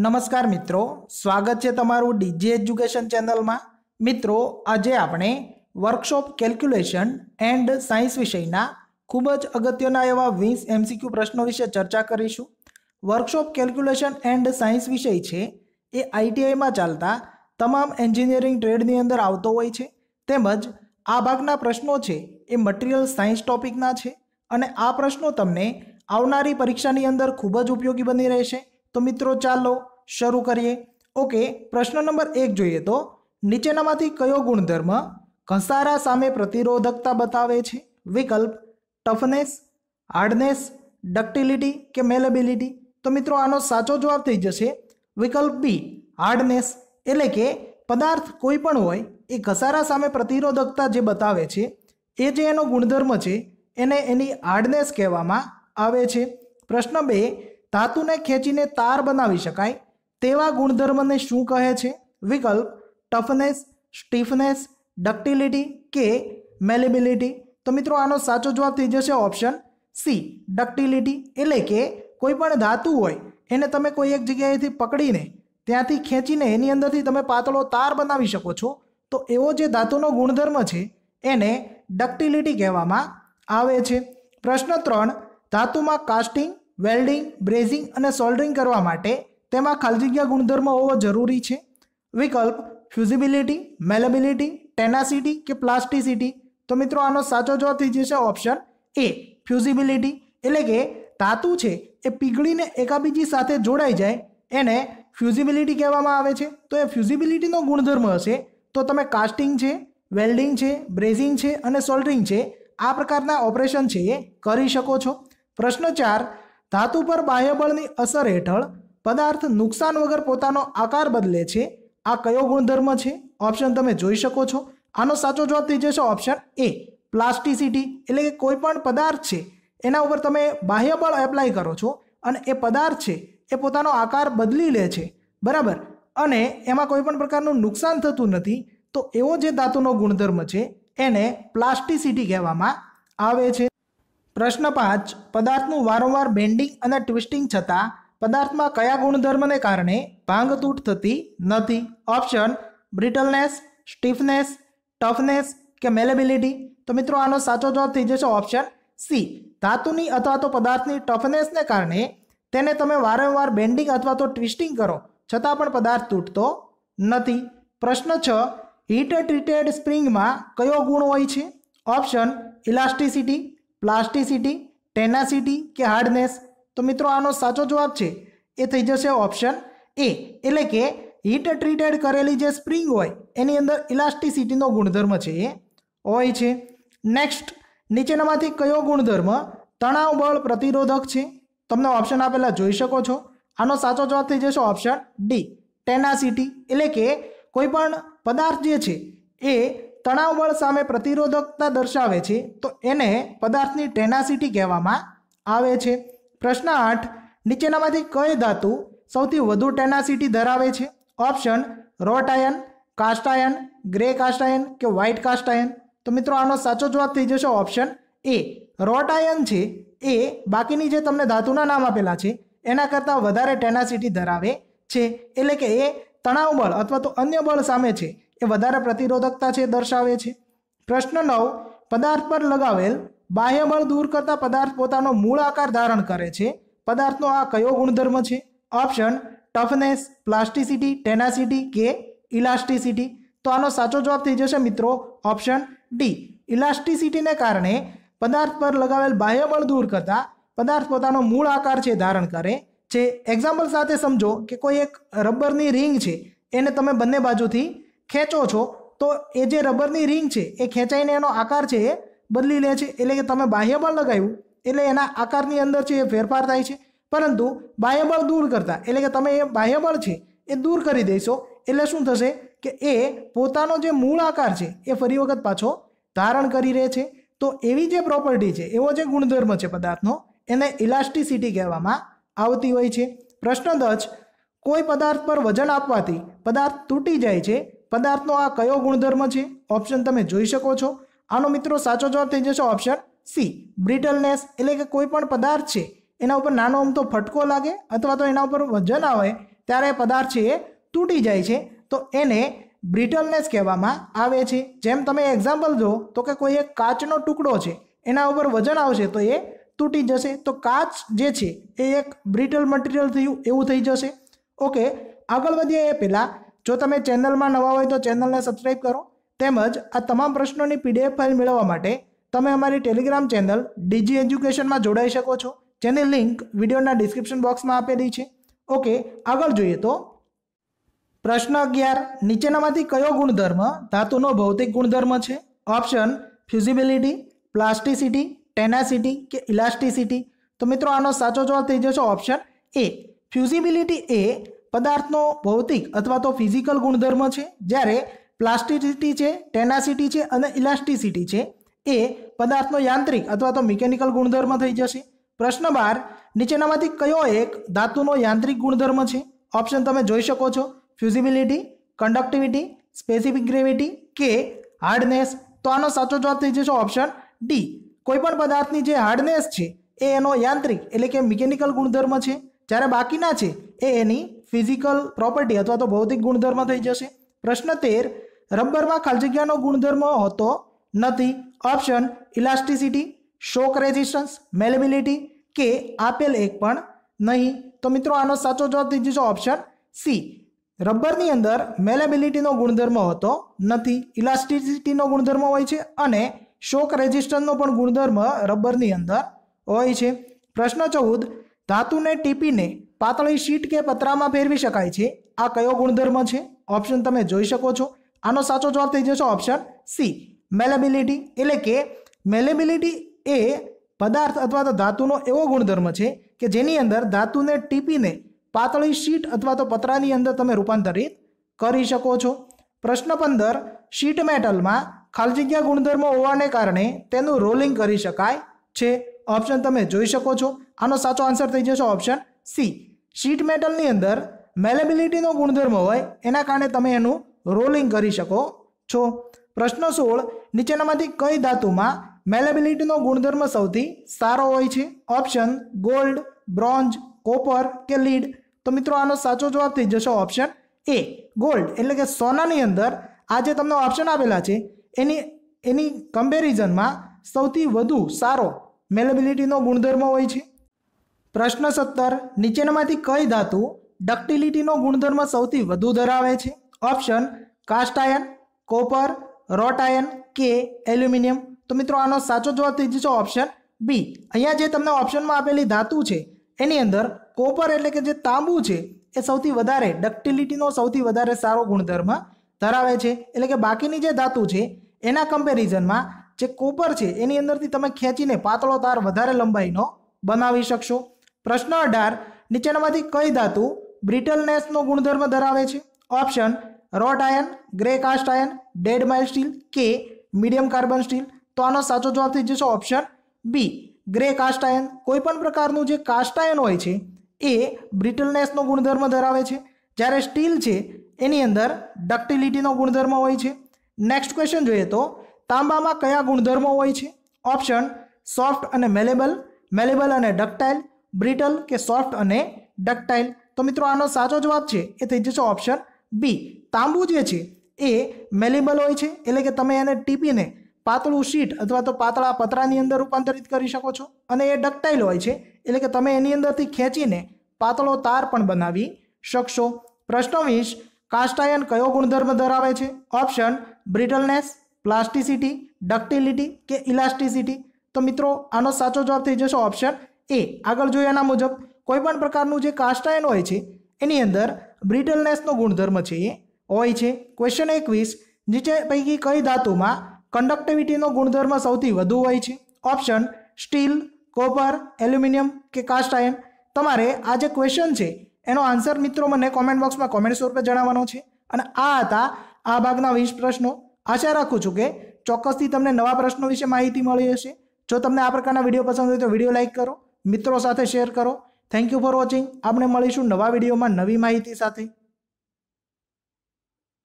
નમસ્કાર મિત્રો સ્વાગત છે તમારું ડીજી એજ્યુકેશન ચેનલમાં મિત્રો આજે આપણે વર્કશોપ કેલ્ક્યુલેશન એન્ડ સાયન્સ વિષયના ખૂબ જ અગત્યના એવા વીસ એમસીક્યુ પ્રશ્નો વિશે ચર્ચા કરીશું વર્કશોપ કેલ્ક્યુલેશન એન્ડ સાયન્સ વિષય છે એ આઈટીઆઈમાં ચાલતા તમામ એન્જિનિયરિંગ ટ્રેડની અંદર આવતો હોય છે તેમજ આ ભાગના પ્રશ્નો છે એ મટીરિયલ સાયન્સ ટોપિકના છે અને આ પ્રશ્નો તમને આવનારી પરીક્ષાની અંદર ખૂબ જ ઉપયોગી બની રહેશે તો મિત્રો ચાલો શરૂ કરીએ ઓકે પ્રશ્ન નંબર એક જોઈએ તો નીચેનામાંથી કયો ગુણધર્મ ઘસારા સામે પ્રતિરોધકતા બતાવે છે વિકલ્પ ટફનેસ હાર્ડનેસ ડક્ટિલિટી કે મેલેબિલિટી તો મિત્રો આનો સાચો જવાબ થઈ જશે વિકલ્પ બી હાર્ડનેસ એટલે કે પદાર્થ કોઈ પણ હોય એ ઘસારા સામે પ્રતિરોધકતા જે બતાવે છે એ જે એનો ગુણધર્મ છે એને એની હાર્ડનેસ કહેવામાં આવે છે પ્રશ્ન બે ધાતુને ખેંચીને તાર બનાવી શકાય તેવા ગુણધર્મને શું કહે છે વિકલ્પ ટફનેસ સ્ટીફનેસ ડક્ટિલિટી કે મેલેબિલિટી તો મિત્રો આનો સાચો જવાબ થઈ જશે ઓપ્શન સી ડક્ટિલિટી એટલે કે કોઈ પણ ધાતુ હોય એને તમે કોઈ એક જગ્યાએથી પકડીને ત્યાંથી ખેંચીને એની અંદરથી તમે પાતળો તાર બનાવી શકો છો તો એવો જે ધાતુનો ગુણધર્મ છે એને ડક્ટિલિટી કહેવામાં આવે છે પ્રશ્ન ત્રણ ધાતુમાં કાસ્ટિંગ વેલ્ડિંગ બ્રેઝિંગ અને સોલ્ડરિંગ કરવા માટે તેમાં ખાલજગ્યા ગુણધર્મ હોવો જરૂરી છે વિકલ્પ ફ્યુઝિબિલિટી મેલેબિલિટી ટેનાસિટી કે પ્લાસ્ટિસિટી તો મિત્રો આનો સાચો જવાબ થઈ જશે ઓપ્શન એ ફ્યુઝિબિલિટી એટલે કે ધાતુ છે એ પીગળીને એકાબીજી સાથે જોડાઈ જાય એને ફ્યુઝિબિલિટી કહેવામાં આવે છે તો એ ફ્યુઝિબિલિટીનો ગુણધર્મ હશે તો તમે કાસ્ટિંગ છે વેલ્ડિંગ છે બ્રેઝિંગ છે અને સોલ્ડરિંગ છે આ પ્રકારના ઓપરેશન છે એ કરી શકો છો પ્રશ્ન ચાર ધાતુ પર બાહ્ય બળની અસર હેઠળ પદાર્થ નુકસાન વગર પોતાનો આકાર બદલે છે આ કયો ગુણધર્મ છે ઓપ્શન તમે જોઈ શકો છો આનો સાચો જવાબ થઈ જશે ઓપ્શન એ પ્લાસ્ટિસિટી એટલે કે કોઈ પણ પદાર્થ છે એના ઉપર તમે બાહ્ય બળ એપ્લાય કરો છો અને એ પદાર્થ છે એ પોતાનો આકાર બદલી લે છે બરાબર અને એમાં કોઈ પણ પ્રકારનું નુકસાન થતું નથી તો એવો જે ધાતુનો ગુણધર્મ છે એને પ્લાસ્ટિસિટી કહેવામાં આવે છે પ્રશ્ન પાંચ પદાર્થનું વારંવાર બેન્ડિંગ અને ટ્વિસ્ટિંગ છતાં પદાર્થમાં કયા ગુણધર્મને કારણે ભાંગતૂટ થતી નથી ઓપ્શન બ્રિટલનેસ સ્ટીફનેસ ટફનેસ કે મેલેબિલિટી તો મિત્રો આનો સાચો જવાબ થઈ જશે ઓપ્શન સી ધાતુની અથવા તો પદાર્થની ટફનેસને કારણે તેને તમે વારંવાર બેન્ડિંગ અથવા તો ટ્વિસ્ટિંગ કરો છતાં પણ પદાર્થ તૂટતો નથી પ્રશ્ન છ હીટ ટ્રીટેડ સ્પ્રિંગમાં કયો ગુણ હોય છે ઓપ્શન ઇલાસ્ટિસિટી પ્લાસ્ટિસિટી ટેનાસિટી કે હાર્ડનેસ તો મિત્રો આનો સાચો જવાબ છે એ થઈ જશે ઓપ્શન એ એટલે કે હીટ ટ્રીટેડ કરેલી જે સ્પ્રિંગ હોય એની અંદર ઇલાસ્ટિસિટીનો ગુણધર્મ છે એ હોય છે નેક્સ્ટ નીચેનામાંથી કયો ગુણધર્મ તણાવ બળ પ્રતિરોધક છે તમને ઓપ્શન આપેલા જોઈ શકો છો આનો સાચો જવાબ થઈ જશે ઓપ્શન ડી ટેનાસિટી એટલે કે કોઈ પણ પદાર્થ જે છે એ તણાવ બળ સામે પ્રતિરોધકતા દર્શાવે છે તો એને પદાર્થની ટેનાસિટી કહેવામાં આવે છે પ્રશ્ન આઠ નીચેનામાંથી કઈ ધાતુ સૌથી વધુ ટેનાસિટી ધરાવે છે option wrought iron cast grey cast iron કે વ્હાઇટ કાસ્ટાયન તો મિત્રો આનો સાચો જવાબ થઈ જશે ઓપ્શન એ રોટ આયન છે એ બાકીની જે તમને ધાતુના નામ આપેલા છે એના કરતાં વધારે ટેનાસિટી ધરાવે છે એટલે કે એ તણાવ બળ અથવા તો અન્ય બળ સામે છે એ વધારે પ્રતિરોધકતા છે દર્શાવે છે પ્રશ્ન નવ પદાર્થ પર લગાવેલ બાહ્ય બળ દૂર કરતા પદાર્થ પોતાનો મૂળ આકાર ધારણ કરે છે પદાર્થનો આ કયો ગુણધર્મ છે ઓપ્શન ટફનેસ પ્લાસ્ટિસિટી ટેનાસિટી કે ઇલાસ્ટિસિટી તો આનો સાચો જવાબ થઈ જશે મિત્રો ઓપ્શન ડી ઇલાસ્ટિસિટીને કારણે પદાર્થ પર લગાવેલ બાહ્ય બળ દૂર કરતા પદાર્થ પોતાનો મૂળ આકાર છે ધારણ કરે છે એક્ઝામ્પલ સાથે સમજો કે કોઈ એક રબરની રિંગ છે એને તમે બંને બાજુથી ખેંચો છો તો એ જે રબરની રિંગ છે એ ખેંચાઈને એનો આકાર છે એ બદલી લે છે એટલે કે તમે બાહ્ય બળ લગાવ્યું એટલે એના આકારની અંદર છે એ ફેરફાર થાય છે પરંતુ બાહ્ય બળ દૂર કરતા એટલે કે તમે એ બાહ્ય બળ છે એ દૂર કરી દેશો એટલે શું થશે કે એ પોતાનો જે મૂળ આકાર છે એ ફરી વખત પાછો ધારણ કરી રહે છે તો એવી જે પ્રોપર્ટી છે એવો જે ગુણધર્મ છે પદાર્થનો એને ઇલાસ્ટિસિટી કહેવામાં આવતી હોય છે પ્રશ્ન દચ કોઈ પદાર્થ પર વજન આપવાથી પદાર્થ તૂટી જાય છે પદાર્થનો આ કયો ગુણધર્મ છે ઓપ્શન તમે જોઈ શકો છો આનો મિત્રો સાચો જવાબ થઈ જશે ઓપ્શન સી બ્રિટલનેસ એટલે કે કોઈ પણ પદાર્થ છે એના ઉપર નાનો અમથો ફટકો લાગે અથવા તો એના ઉપર વજન આવે ત્યારે એ પદાર્થ છે એ તૂટી જાય છે તો એને બ્રિટલનેસ કહેવામાં આવે છે જેમ તમે એક્ઝામ્પલ જો તો કે કોઈ એક કાચનો ટુકડો છે એના ઉપર વજન આવશે તો એ તૂટી જશે તો કાચ જે છે એ એક બ્રિટલ મટીરિયલ થયું એવું થઈ જશે ઓકે આગળ વધીએ એ પહેલાં જો તમે ચેનલમાં નવા હોય તો ચેનલને સબસ્ક્રાઇબ કરો તેમજ આ તમામ પ્રશ્નોની પીડીએફ ફાઇલ મેળવવા માટે તમે અમારી ટેલિગ્રામ ચેનલ ડીજી એજ્યુકેશનમાં જોડાઈ શકો છો જેની લિંક વિડીયોના ડિસ્ક્રિપ્શન બોક્સમાં આપેલી છે ઓકે આગળ જોઈએ તો પ્રશ્ન અગિયાર નીચેનામાંથી કયો ગુણધર્મ ધાતુનો ભૌતિક ગુણધર્મ છે ઓપ્શન ફ્યુઝિબિલિટી પ્લાસ્ટિસિટી ટેનાસિટી કે ઇલાસ્ટિસિટી તો મિત્રો આનો સાચો જવાબ થઈ જશે ઓપ્શન એ ફ્યુઝિબિલિટી એ પદાર્થનો ભૌતિક અથવા તો ફિઝિકલ ગુણધર્મ છે જ્યારે પ્લાસ્ટિસિટી છે ટેનાસિટી છે અને ઇલાસ્ટિસિટી છે એ પદાર્થનો યાંત્રિક અથવા તો મિકેનિકલ ગુણધર્મ થઈ જશે પ્રશ્ન બાર નીચેનામાંથી કયો એક ધાતુનો યાંત્રિક ગુણધર્મ છે ઓપ્શન તમે જોઈ શકો છો ફ્યુઝિબિલિટી કન્ડક્ટિવિટી સ્પેસિફિક ગ્રેવિટી કે હાર્ડનેસ તો આનો સાચો જવાબ થઈ જશે ઓપ્શન ડી કોઈપણ પદાર્થની જે હાર્ડનેસ છે એ એનો યાંત્રિક એટલે કે મિકેનિકલ ગુણધર્મ છે જ્યારે બાકીના છે એ એની ફિઝિકલ પ્રોપર્ટી અથવા તો ભૌતિક ગુણધર્મ થઈ જશે પ્રશ્ન તેર રબરમાં જગ્યાનો ગુણધર્મ હોતો નથી option elasticity shock resistance malleability કે આપેલ એક પણ નહીં તો મિત્રો આનો સાચો જવાબ થઈ જશે ઓપ્શન સી રબરની અંદર મેલેબિલિટીનો ગુણધર્મ હોતો નથી ઇલાસ્ટિસિટીનો ગુણધર્મ હોય છે અને શોક રેઝિસ્ટન્સનો પણ ગુણધર્મ રબરની અંદર હોય છે પ્રશ્ન ચૌદ ધાતુને ટીપીને પાતળી શીટ કે પતરામાં ફેરવી શકાય છે આ કયો ગુણધર્મ છે ઓપ્શન તમે જોઈ શકો છો આનો સાચો જવાબ થઈ જશે ઓપ્શન સી મેલેબિલિટી એટલે કે મેલેબિલિટી એ પદાર્થ અથવા તો ધાતુનો એવો ગુણધર્મ છે કે જેની અંદર ધાતુને ટીપીને પાતળી શીટ અથવા તો પતરાની અંદર તમે રૂપાંતરિત કરી શકો છો પ્રશ્ન પંદર શીટ મેટલમાં ખાલી જગ્યા ગુણધર્મો હોવાને કારણે તેનું રોલિંગ કરી શકાય છે ઓપ્શન તમે જોઈ શકો છો આનો સાચો આન્સર થઈ જશે ઓપ્શન સી શીટ મેટલની અંદર મેલેબિલિટીનો ગુણધર્મ હોય એના કારણે તમે એનું રોલિંગ કરી શકો છો પ્રશ્ન સોળ નીચેનામાંથી કઈ ધાતુમાં મેલેબિલિટીનો ગુણધર્મ સૌથી સારો હોય છે ઓપ્શન ગોલ્ડ બ્રોન્ઝ કોપર કે લીડ તો મિત્રો આનો સાચો જવાબ થઈ જશે ઓપ્શન એ ગોલ્ડ એટલે કે સોનાની અંદર આ જે તમને ઓપ્શન આપેલા છે એની એની કમ્પેરિઝનમાં સૌથી વધુ સારો મેલેબિલિટીનો ગુણધર્મ હોય છે પ્રશ્ન સત્તર નીચેનામાંથી કઈ ધાતુ ડક્ટિલિટીનો ગુણધર્મ સૌથી વધુ ધરાવે છે option cast iron copper wrought iron કે એલ્યુમિનિયમ તો મિત્રો આનો સાચો જવાબ થઈ જશે ઓપ્શન બી અહીંયા જે તમને ઓપ્શનમાં આપેલી ધાતુ છે એની અંદર કોપર એટલે કે જે તાંબુ છે એ સૌથી વધારે ડક્ટિલિટીનો સૌથી વધારે સારો ગુણધર્મ ધરાવે છે એટલે કે બાકીની જે ધાતુ છે એના કમ્પેરિઝનમાં જે કોપર છે એની અંદરથી તમે ખેંચીને પાતળો તાર વધારે લંબાઈનો બનાવી શકશો પ્રશ્ન અઢાર નીચેનામાંથી કઈ ધાતુ બ્રિટલનેસનો ગુણધર્મ ધરાવે છે option wrought iron grey cast iron dead mild steel કે મીડિયમ કાર્બન સ્ટીલ તો આનો સાચો જવાબ થઈ જશે option B grey cast iron કોઈપણ પ્રકારનું જે કાસ્ટ આયન હોય છે એ બ્રિટલનેસનો ગુણધર્મ ધરાવે છે જ્યારે સ્ટીલ છે એની અંદર ડક્ટિલિટીનો ગુણધર્મ હોય છે નેક્સ્ટ ક્વેશ્ચન જોઈએ તો તાંબામાં કયા ગુણધર્મો હોય છે ઓપ્શન સોફ્ટ અને મેલેબલ મેલેબલ અને ડક્ટાઇલ બ્રિટલ કે સોફ્ટ અને ડક્ટાઇલ તો મિત્રો આનો સાચો જવાબ છે એ થઈ જશે ઓપ્શન બી તાંબુ જે છે એ મેલેબલ હોય છે એટલે કે તમે એને ટીપીને પાતળું શીટ અથવા તો પાતળા પતરાની અંદર રૂપાંતરિત કરી શકો છો અને એ ડક્ટાઇલ હોય છે એટલે કે તમે એની અંદરથી ખેંચીને પાતળો તાર પણ બનાવી શકશો પ્રશ્ન વીસ કાસ્ટાયન કયો ગુણધર્મ ધરાવે છે ઓપ્શન બ્રિટલનેસ પ્લાસ્ટિસિટી ડક્ટિલિટી કે ઇલાસ્ટિસિટી તો મિત્રો આનો સાચો જવાબ થઈ જશે ઓપ્શન એ આગળ જોઈએ એના મુજબ કોઈપણ પ્રકારનું જે કાસ્ટાયન હોય છે એની અંદર બ્રિટલનેસનો ગુણધર્મ છે એ હોય છે ક્વેશ્ચન એકવીસ નીચે પૈકી કઈ ધાતુમાં કન્ડક્ટિવિટીનો ગુણધર્મ સૌથી વધુ હોય છે ઓપ્શન સ્ટીલ કોપર એલ્યુમિનિયમ કે કાસ્ટાયન તમારે આ જે ક્વેશ્ચન છે એનો આન્સર મિત્રો મને કોમેન્ટ બોક્સમાં કોમેન્ટ સ્વરૂપે જણાવવાનો છે અને આ હતા આ ભાગના વીસ પ્રશ્નો આશા રાખું છું કે ચોક્કસથી તમને નવા પ્રશ્નો વિશે માહિતી મળી હશે જો તમને આ પ્રકારના વિડીયો પસંદ હોય તો વિડીયો લાઇક કરો મિત્રો સાથે શેર કરો થેન્ક યુ ફોર વોચિંગ આપણે મળીશું નવા વિડીયોમાં નવી માહિતી સાથે